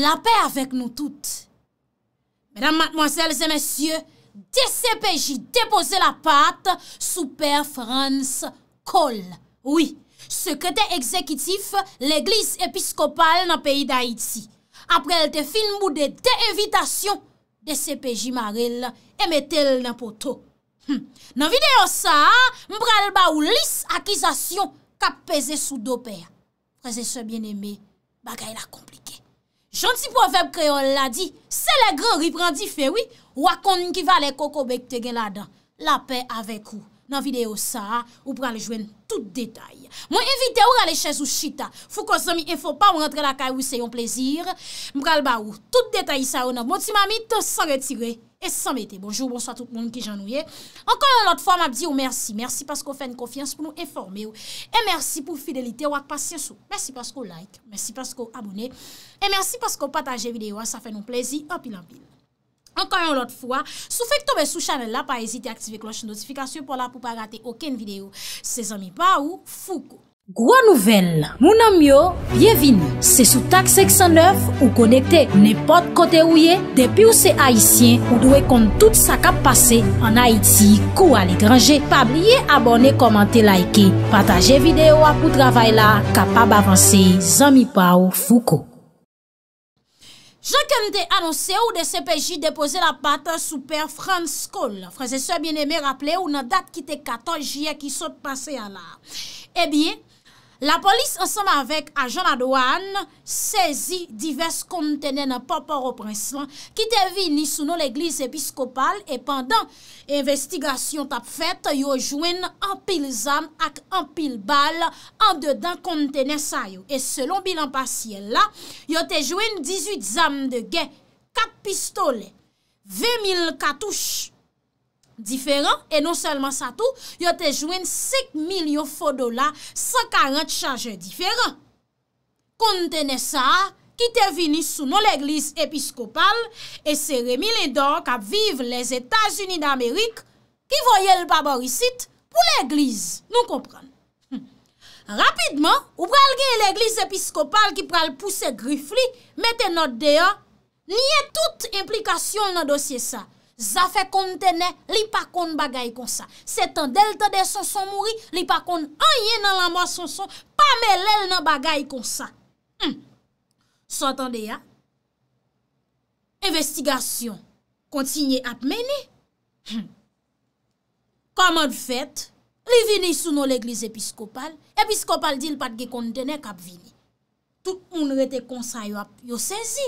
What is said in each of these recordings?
la pae avek nou tout. Mèdam matmoazèl zè mèsyè, D.C.P.J. depose la pat sou père Frans Kohl. Oui, sekretè ekzekitif l'Eglise Episkopal nan peyi d'Haïti. Aprel te film mou de de evitasyon D.C.P.J. Marelle emetèl nan poto. Nan videyo sa, mbral ba ou lis akizasyon ka peze sou do père. Prese se bien eme, bagay la kompli. Janti povep kreol la di, se le gran riprandi fewi, wakon nkiva le koko bek te gen la dan. La pe avek ou. nan videyo sa, ou pral jwen tout detay. Mwen evite ou rale chèz ou chita, fou konzomi e fò pa ou rentre la kaj ou se yon plezir. Mpral ba ou, tout detay sa ou nan motimami, bon te san retire, e san mette. Bonjour, bonsoit tout moun ki jan ou ye. Ankon an lot fò, mab di ou mersi. Mersi paskou fè n konfians pou nou eforme ou. E mersi pou fidelite ou ak pasyensou. Mersi paskou like, mersi paskou abone. E mersi paskou pataje videyo, sa fè nou plezir, opilampil. Ankan yon lot fwa, sou fek tobe sou chanel la pa ezite aktive kloche notifikasyon pou la pou pa rate oken video. Se zanmi pa ou fuko. Gwa nouvel, mounan myo, bienvin. Se sou tak 609 ou konekte nepot kote ou ye, depi ou se Haitien ou dwe kont tout sa kap pase, an Haiti, kou ale grange, pa blye abone, komante, laike, pataje video apou travay la, kapab avanse, zanmi pa ou fuko. jankanite anonse ou de sepeji depose la pata souper Franskoll. Fransese ou bieneme rappele ou nan dat ki te 14 jye ki sot pase an la. Ebyen, La polis ansama avek ajan adouan sezi divers kontene na popor oprensman ki te vi ni sou nou l'eglise episkopal e pandan investigasyon tap fete yo jwen an pil zan ak an pil bal an dedan kontene sa yo. E selon bilan pasye la yo te jwen 18 zan de gen, 4 pistole, 20 katouche. Diferent, e non selman sa tou, yo te jwen 5 milyon fot dola, 140 chanje diferent. Kontene sa, ki te vini sou nou l'Eglise Episkopal, e se remi le don kap vive les Etats-Unis d'Amerik, ki voye l'baborisit pou l'Eglise, nou kompran. Hm. Rapidman, ou pral gen l'Eglise Episkopal ki pral pousse grif li, mette not de ya, niye tout implikasyon nan dosye sa. Zafè kontene li pa kon bagay kon sa. Se tan delta de Sonson mouri, li pa kon anye nan la mwa Sonson, pa me lèl nan bagay kon sa. Hmm. So, atan de ya? Investigasyon kontine ap meni. Kaman hmm. fèt, li vini sou nou l'Eglise Episkopal. Episkopal dil patge kontene kap vini. Tout moun rete konsa yo ap yo sezi.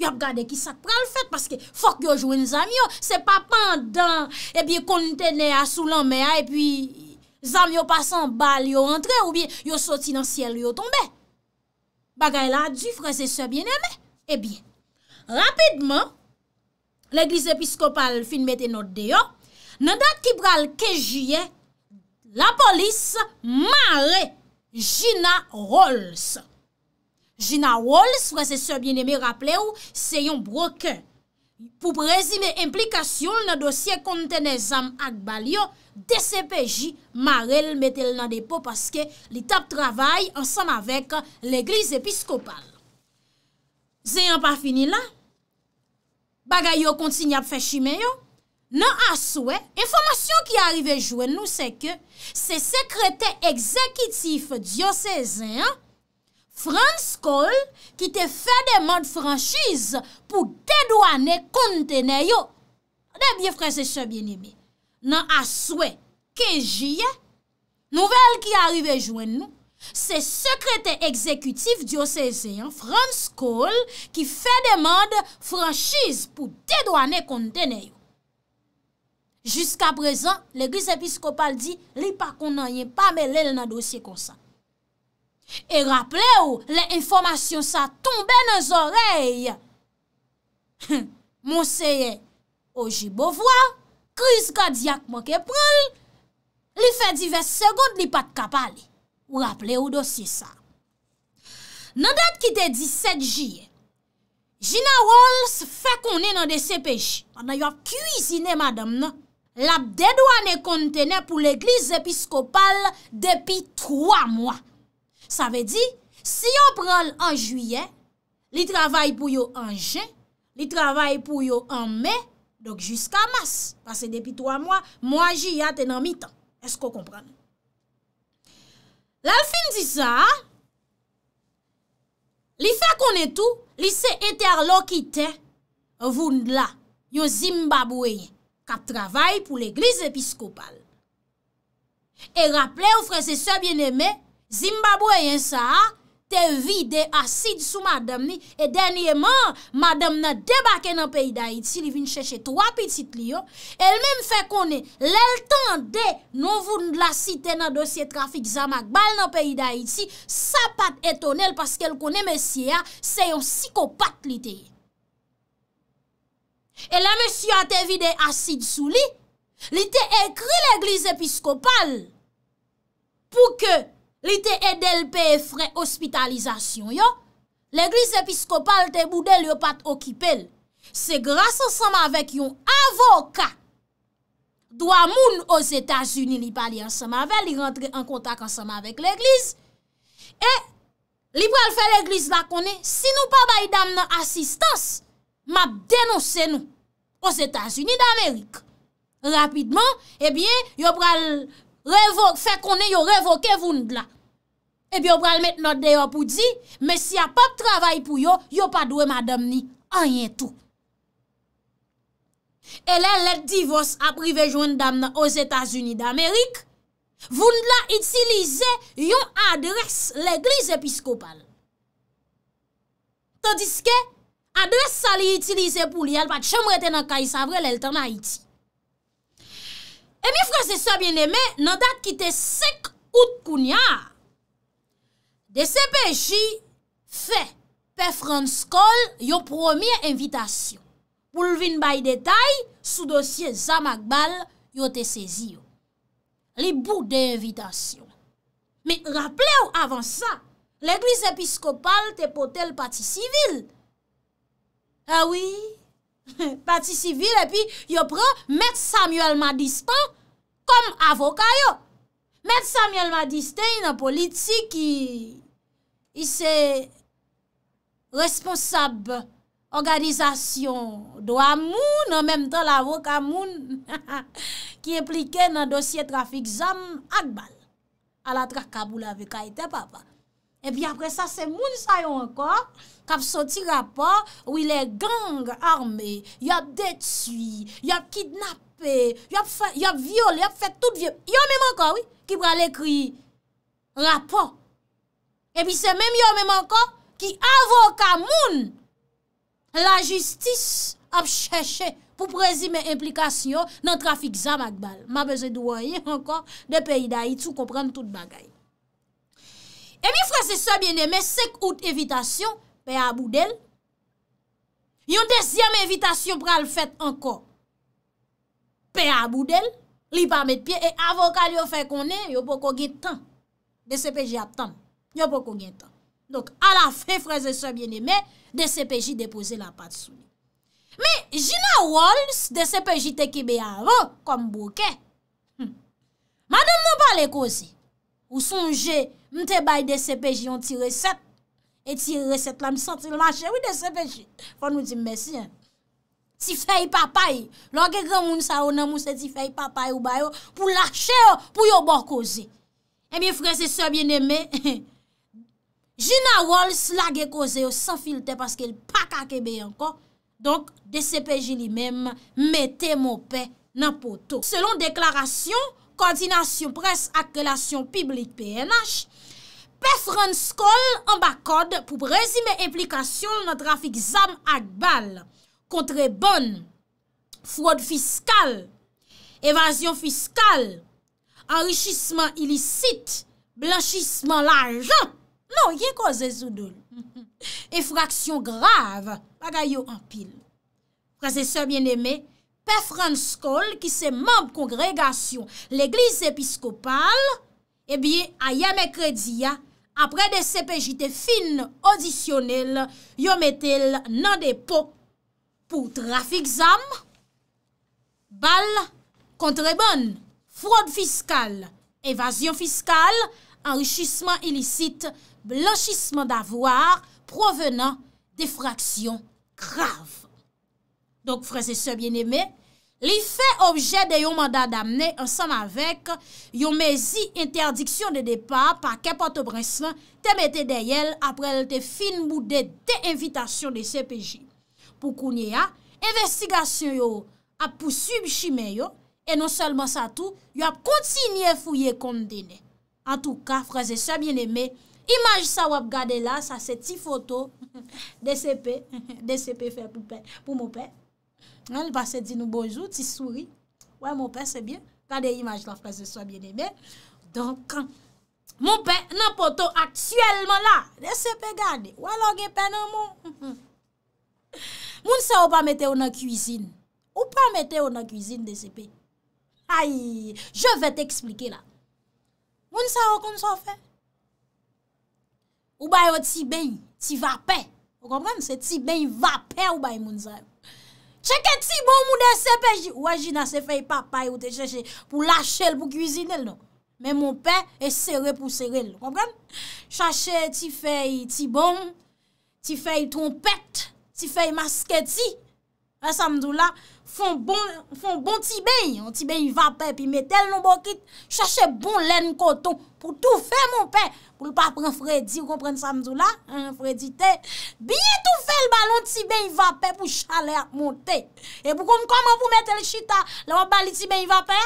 yo ap gade ki sak pral fet, paske fok yo jwen zam yo, se pa pandan, e biye kontene asou lan me a, e biye zam yo pasan bal yo rentre, ou biye yo soti nan siel yo tombe. Bagay la, du fraze se bieneme. E eh biye, rapidman, l'eglise episkopal finmete not de yo, nan da kibral kejiye, la polis, mare, jina, rolse. Gina Walls, fwese sebyen eme rapple ou, seyon broke. Pou prezime implikasyon, nan dosye kontene zam akbal yo, DCPJ marel metel nan depo paske li tap travay ansan avèk l'Eglise Episkopal. Zeyon pa fini la? Bagay yo kontinyap fè shime yo? Nan aswe, informasyon ki arive jwen nou seke, se sekrete ekzekitif diyo se zeyon, Franz Kohl ki te fè demande franjiz pou dedwane kontene yo. Debyè franjiz sebyen e mi, nan aswe kejiye, nouvel ki arive jwen nou, se sekrete ekzekutif diyo sezyen, Franz Kohl ki fè demande franjiz pou dedwane kontene yo. Jusk aprezan, le gri sepiskopal di li pa konanyen pa me lèl nan dosye konsant. E raple ou, le informasyon sa tombe nou zorey. Mons seye, oji bovoa, kriz gadiak mok e pral, li fe divers segonde li pat kapali. Ou raple ou dosye sa. Nan dat ki de 17 jye, jina wals fe konen an de sepeji. An a yo ap kuzine madam nan, lap dedwa ne kontene pou l'eglise episkopal depi 3 mwa. Sa ve di, si yo pral an juyen, li travay pou yo an jen, li travay pou yo an me, dok jiska mas, pase depi 3 mwa, mwa ji yate nan mi tan. Esko kompran? La l fin di sa, li fe konen tou, li se ete ar lo kite, voun la, yon Zimbabwe, kap travay pou l'eglise episkopal. E rapple ou frese so bien eme, Zimbabwe yon sa, te vide asid sou madame ni, e denye man, madame nan debake nan peyi da iti, li vin chèche 3 pitit li yo, el mèm fè konè, lèl tan de, nou voun la site nan dosye trafik, zamak bal nan peyi da iti, sa pat etonel, paske l konè mesye ya, se yon psikopat li te. E la mesye a te vide asid sou li, li te ekri l'eglise episkopal, pou ke, Li te edel pe e fre ospitalizasyon yo. L'Eglise Episkopal te boudel yo pat okipel. Se grasa sa ma vek yon avoka, dwa moun os Etats-Unis li pali an sa ma vek, li rentre an kontak an sa ma vek l'Eglise. E, li pral fe l'Eglise la konen, si nou pa bay dam nan asistans, map denose nou os Etats-Unis d'Amerik. Rapidman, e bien, yo pral... revoke, fè konè yo revoke voun dla. Ebyo pral met not de yo pou di, mè si a pap travay pou yo, yo pa dwe madam ni, anyen tou. E lè lè divos aprivejwen damne os Etasuni d'Amerik, voun dla itilize yon adres l'Eglise Episkopal. Tadiske, adres sa li itilize pou li el, pat chem reten an kay sa vrel el tan a iti. E mi fwa se sa bin eme nan dat ki te sek ou t'kunyar. De se pe chi, fe, pe fran skol yo promye invitation. Poul vin bay detay, sou dosye Zama Gbal yo te sezi yo. Li bou de invitation. Mi rapple ou avan sa, l'Eglise Episkopal te potel pati sivil. A ah wii, Pati sivil epi yo pre Met Samuel Madis pa kom avoka yo. Met Samuel Madis te yon politik ki se responsab organizasyon do amoun, an menm tan l avoka moun ki implike nan dosye trafik zan akbal. Alatrak kabou lave ka ite papa. E pi apre sa, se moun sa yo ankor, kap soti rapor, wile gang armé, yop detui, yop kidnapé, yop viole, yop fè tout vie. Yo mèm ankor, wile, ki pral ekri rapor. E pi se mèm yo mèm ankor, ki avoka moun la justis ap chèche pou prezime implikasyon nan trafik Zama Akbal. Ma bezè dou woye ankor, de peyi da itou kompren tout bagay. E mi freze sebyen eme, sek out evitasyon, pe a boudel. Yon desyam evitasyon pral fet anko. Pe a boudel, li pa met pie, e avokal yo fe konen, yo bo kongen tan. De sepeji a tan, yo bo kongen tan. Donk, ala fe freze sebyen eme, de sepeji depose la pat sou ni. Me, jina wols, de sepeji tekebe a avok, kom bouke. Madon mou pa le kozi. Ou sonje, mte baye DCPJ yon ti resep, e ti resep la, mse ti lache ou yon DCPJ. Fon nou di mbesi, ti fey papay, lò gen gen moun sa ou nan mou se ti fey papay ou bayo, pou lache ou, pou yon bon koze. E mi frese so bien eme, jina wòl slage koze ou san filte, paske l pak a kebe yon kon, donk DCPJ li mem, mette moun pe nan poto. Selon deklarasyon, koordinasyon pres ak relasyon piblik PNH, pefran skol ambakod pou prezime implikasyon nan trafik zam ak bal, kontre bon, fwad fiskal, evasyon fiskal, anrychisman ilisit, blanchisman lajan, nou, yen koze zoudoun, efraksyon grav, bagay yo anpil. Prezeseur bien eme, Pè Franskoll, ki se membre kongregasyon l'Eglise Episkopal, ebiye eh a yeme krediya, apre de sepejite fin audisyonel, yo metel nan depo pou trafik zam, bal, kontrebon, frode fiskal, evasyon fiskal, anrichisman ilisit, blanchisman davwar, provenan defraksyon krav. Donk freze sebyen eme, li fe obje de yon mandat damne ansan avèk yon mezi interdiksyon de depa pa kepo te brensman te mette de yel aprel te fin mou de te invitasyon de CPJ. Po kounye ya, investigasyon yo ap pou subchime yo e non selman sa tou yo ap kontinye fouye kondene. An tou ka freze sebyen eme, imaj sa wap gade la sa se ti foto de CP, de CP fè pou mou pè. Nan li pase di nou bonjou, ti souri. Ouè, moun pe, se byen. Kade imaj la freze, se byen e byen. Donk, moun pe, nan poto, aksyèlman la, dese pe gade, ouè, lòge pe nan moun. Moun se ou pa mette ou nan kuzine. Ou pa mette ou nan kuzine, dese pe. Ay, je ve te eksplike la. Moun se ou konso fe? Ou baye ou ti benj, ti vapen. Ou kompren, se ti benj vapen ou baye moun se ap. Cheke ti bon mou de sepe, wajina se fey papay ou te cheche pou lache el pou kuzine el don. Men mon pey e sere pou sere el, kompran? Chache ti fey ti bon, ti fey trompet, ti fey maske ti. E samzou la, fon bon, bon ti bey, ti bey vapey pi metel non bokit. Chache bon len koton pou tou fey mon pey. pou l pa pren fredi ou pren samzou la, fredi te, biye tou fel balon ti be yi vape pou chale ap monte, e pou kon konman pou mette l chita, l wap bali ti be yi vape,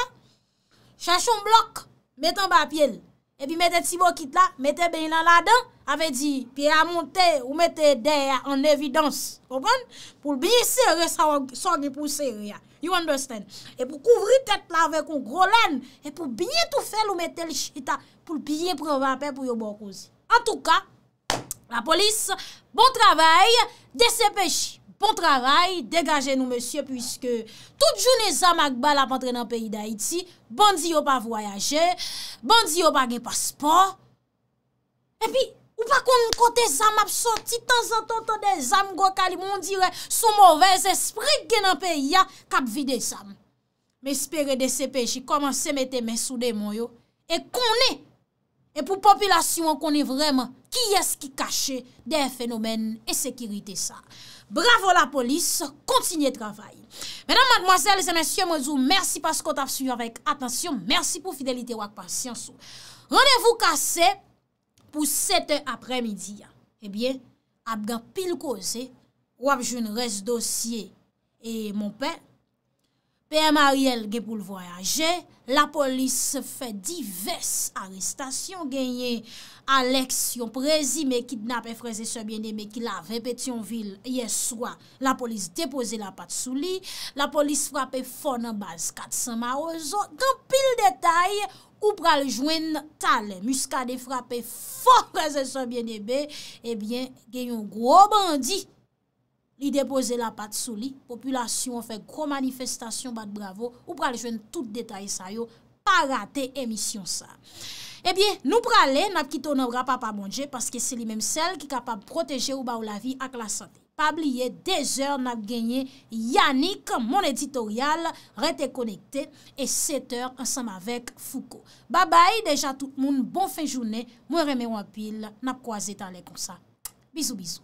chachon blok, mette an ba apel, e pi mette ti bokit la, mette be yi la la dan, ave di, pi a monte ou mette de ya an evidans, pou l biye seri sa wak, sa wak pou seri ya, You understand? E pou kouvri tèt lave kon gro lan, e pou binyen tou fèl ou metèl chita, pou binyen prèvè apè pou yo bon kouzi. An tou ka, la polis, bon travèl, desè pech, bon travèl, degajè nou mèsyè, pwiske tout jounè zamak bal ap antren nan peyi d'Haïti, bandi yo pa voyajè, bandi yo pa gen paspò, epi, Ou pa kon kote zanm apsoti tan zan ton ton de zanm gwa kali moun dire sou mouvez espri genan pe ya kap vide zanm. Me espere de sepeji koman se mette men sou de moun yo. E konen. E pou populasyon konen vremen ki eski kache de fenomen e sekirite sa. Bravo la polis, kontinye travay. Menan madmoazel, zanmen sye mozou, mersi paskot ap suyo avèk. Atensyon, mersi pou fidelite wak pasyansou. Rendevou kase. pou sete apremidi ya. Ebyen, eh apgan pil kose, wap joun res dosye, e mon pè, Pè Mariel gè pou l'voyage, la polis fè divers arrestasyon. Gènyè Alex yon prezi mè kidnapè fraze sobyenè mè ki la vè petyon vil yè swa. La polis depose la pat sou li, la polis frapè fò nan baz kat san ma ozo. Dan pil detay, ou pral jwen tal muskade frapè fò fraze sobyenè mè, ebyen eh gènyè yon gro bandit. Li depoze la pat sou li, populasyon an fek gro manifestasyon bat bravo, ou prale jwen tout detay sa yo, pa rate emisyon sa. Ebyen, eh nou prale, nap ki tona wrapa pa bon manje, paske se li menm sel ki kapab proteje ou ba ou la vi ak la sante. Pab liye, dezer nap genye, Yannik, mon editorial, rete konekte, e seter ansam avek Fouko. Babay, deja tout moun, bon fe jounen, mwen reme wapil, nap kwa zet ale kon sa. Bizou, bizou.